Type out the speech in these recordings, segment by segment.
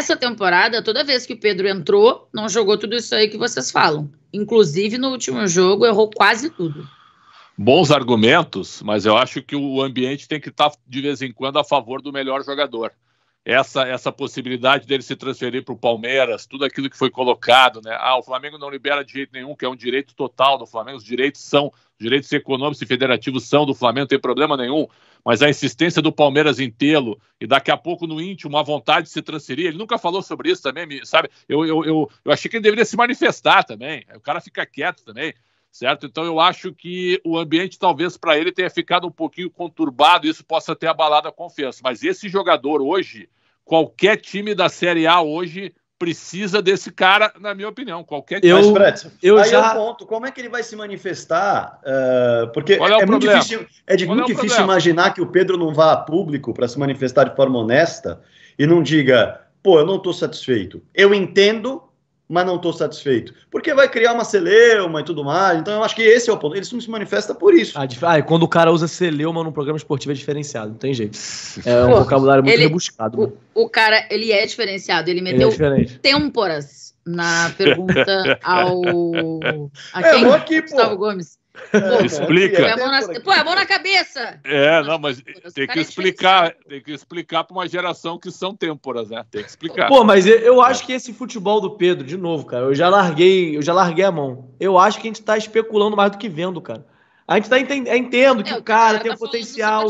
Essa temporada, toda vez que o Pedro entrou, não jogou tudo isso aí que vocês falam. Inclusive, no último jogo, errou quase tudo. Bons argumentos, mas eu acho que o ambiente tem que estar tá, de vez em quando a favor do melhor jogador essa, essa possibilidade dele se transferir para o Palmeiras, tudo aquilo que foi colocado, né? Ah, o Flamengo não libera de jeito nenhum, que é um direito total do Flamengo, os direitos são, direitos econômicos e federativos são do Flamengo, não tem problema nenhum, mas a insistência do Palmeiras em tê-lo e daqui a pouco no íntimo a vontade de se transferir, ele nunca falou sobre isso também, sabe? Eu, eu, eu, eu achei que ele deveria se manifestar também, o cara fica quieto também certo? Então eu acho que o ambiente talvez para ele tenha ficado um pouquinho conturbado, isso possa ter abalado a confiança. Mas esse jogador hoje, qualquer time da Série A hoje precisa desse cara, na minha opinião. Qualquer eu, Mas, Fred, eu aí é já... ponto. Como é que ele vai se manifestar? Uh, porque é, é, muito difícil, é de, é muito é difícil imaginar que o Pedro não vá a público para se manifestar de forma honesta e não diga, pô, eu não estou satisfeito. Eu entendo mas não estou satisfeito. Porque vai criar uma celeuma e tudo mais. Então eu acho que esse é o ponto. Ele não se manifesta por isso. Ah, ah quando o cara usa celeuma num programa esportivo é diferenciado, não tem jeito. É um Pô, vocabulário muito ele, rebuscado. O, né? o, cara, ele é diferenciado. Ele meteu ele é temporas na pergunta ao. A é, quem? aqui, Gustavo pô. Gomes. Pô, é, Explica. Pô, é mão na cabeça. É, não, mas tem que explicar, tem que explicar para uma geração que são têmporas, né? Tem que explicar. Pô, mas eu acho que esse futebol do Pedro, de novo, cara, eu já larguei, eu já larguei a mão. Eu acho que a gente está especulando mais do que vendo, cara. A gente tá entendendo, entendo que é, o cara, tá tem tá um potencial.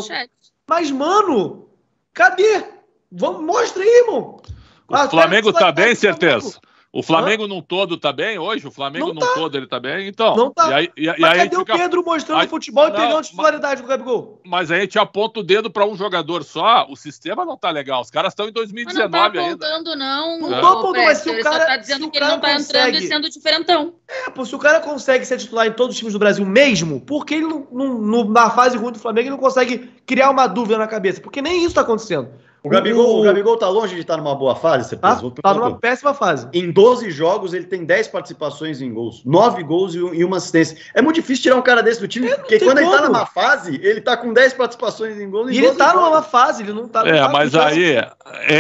Mas, mano, cadê? Vamos, mostra aí, irmão. O Flamengo tá bem, certeza. O Flamengo Hã? num todo tá bem hoje? O Flamengo não num tá. todo ele tá bem? Então. Não tá. E aí, e, mas e aí cadê fica... o Pedro mostrando aí, futebol e não, pegando titularidade do Gabigol? Mas aí a gente aponta o dedo para um jogador só, o sistema não tá legal. Os caras estão em 2019 mas não tá apontando, ainda. Não, não é. tô apontando, mas se o cara. Ele só tá dizendo que ele não tá consegue... entrando e sendo diferentão. É, pô, se o cara consegue ser titular em todos os times do Brasil mesmo, por que ele não, não, na fase ruim do Flamengo ele não consegue criar uma dúvida na cabeça? Porque nem isso tá acontecendo. O Gabigol, o... Gabigol tá longe de estar numa boa fase, você Tá, tá numa péssima fase. Em 12 jogos, ele tem 10 participações em gols, 9 gols e uma assistência. É muito difícil tirar um cara desse do time, é, porque quando como. ele tá numa fase, ele tá com 10 participações em gols e, ele tá numa fase, ele não tá. É, mas aí, é,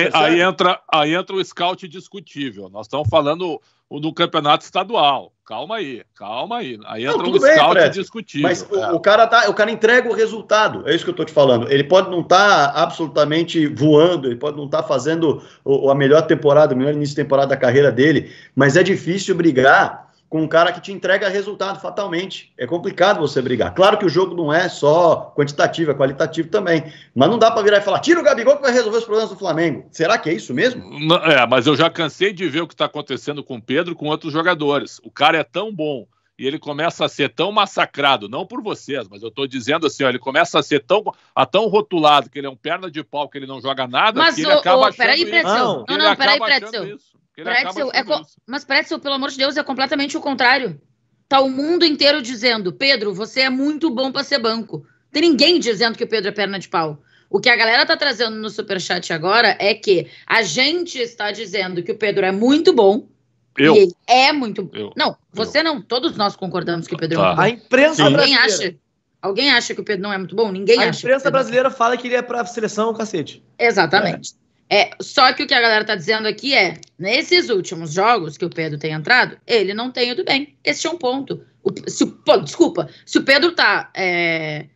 tá aí, entra, aí entra o scout discutível. Nós estamos falando do campeonato estadual. Calma aí, calma aí. Aí entra um bem, scout Fred, discutível. Mas é. o, o, cara tá, o cara entrega o resultado, é isso que eu tô te falando. Ele pode não estar tá absolutamente voando, ele pode não estar tá fazendo o, a melhor temporada, o melhor início de temporada da carreira dele, mas é difícil brigar com um cara que te entrega resultado fatalmente. É complicado você brigar. Claro que o jogo não é só quantitativo, é qualitativo também. Mas não dá para virar e falar, tira o Gabigol que vai resolver os problemas do Flamengo. Será que é isso mesmo? Não, é, mas eu já cansei de ver o que está acontecendo com o Pedro com outros jogadores. O cara é tão bom e ele começa a ser tão massacrado, não por vocês, mas eu estou dizendo assim, ó, ele começa a ser tão, a tão rotulado que ele é um perna de pau, que ele não joga nada, mas, que ele o, acaba o, peraí, isso. Não, não, não peraí, Pretzel. Pretzel é Mas Pretzel, pelo amor de Deus, é completamente o contrário. Tá o mundo inteiro dizendo, Pedro, você é muito bom para ser banco. Tem ninguém dizendo que o Pedro é perna de pau. O que a galera tá trazendo no superchat agora é que a gente está dizendo que o Pedro é muito bom, eu. Ele é muito. Eu. Não, você eu. não. Todos nós concordamos que o Pedro tá. é muito tá. bom. A imprensa Sim. brasileira. Alguém acha, alguém acha que o Pedro não é muito bom? Ninguém a acha. A imprensa é brasileira é fala que ele é para seleção, cacete. Exatamente. É. é. só que o que a galera tá dizendo aqui é: nesses últimos jogos que o Pedro tem entrado, ele não tem ido bem. Esse é um ponto. O, se, pô, desculpa, se o Pedro tá é,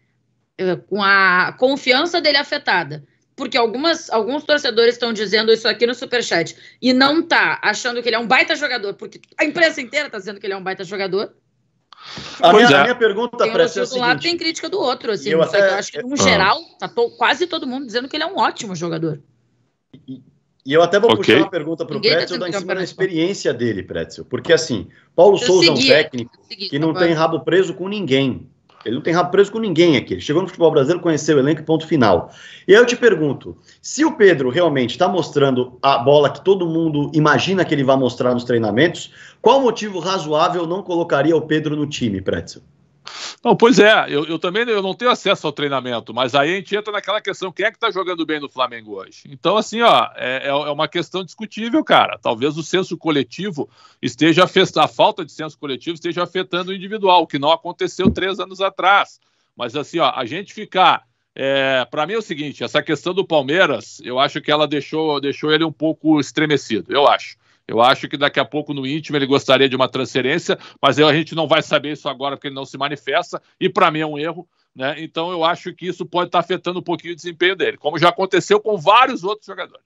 é com a confiança dele afetada porque algumas, alguns torcedores estão dizendo isso aqui no Superchat, e não tá achando que ele é um baita jogador, porque a imprensa inteira tá dizendo que ele é um baita jogador. A, minha, é. a minha, pergunta para você é lado tem crítica do outro, assim, eu, até, eu acho que, no ah. geral, tá to, quase todo mundo dizendo que ele é um ótimo jogador. E, e eu até vou okay. puxar uma pergunta para o tá Pretzel, tá em é cima da experiência dele, Pretzel. Porque, assim, Paulo eu Souza é um técnico segui, que não tá tem rabo preso com ninguém. Ele não tem rabo preso com ninguém aqui. Ele chegou no futebol brasileiro, conheceu o elenco ponto final. E aí eu te pergunto: se o Pedro realmente está mostrando a bola que todo mundo imagina que ele vai mostrar nos treinamentos, qual motivo razoável não colocaria o Pedro no time, Pretzel? Não, pois é, eu, eu, também eu não tenho acesso ao treinamento, mas aí a gente entra naquela questão, quem é que está jogando bem no Flamengo hoje? Então, assim, ó, é, é, é uma questão discutível, cara. Talvez o senso coletivo esteja afetando, a falta de senso coletivo esteja afetando o individual, que não aconteceu três anos atrás. Mas assim, ó, a gente ficar. É, para mim é o seguinte, essa questão do Palmeiras, eu acho que ela deixou, deixou ele um pouco estremecido, eu acho. Eu acho que daqui a pouco no íntimo ele gostaria de uma transferência, mas eu, a gente não vai saber isso agora porque ele não se manifesta, e para mim é um erro. Né? Então eu acho que isso pode estar tá afetando um pouquinho o desempenho dele, como já aconteceu com vários outros jogadores.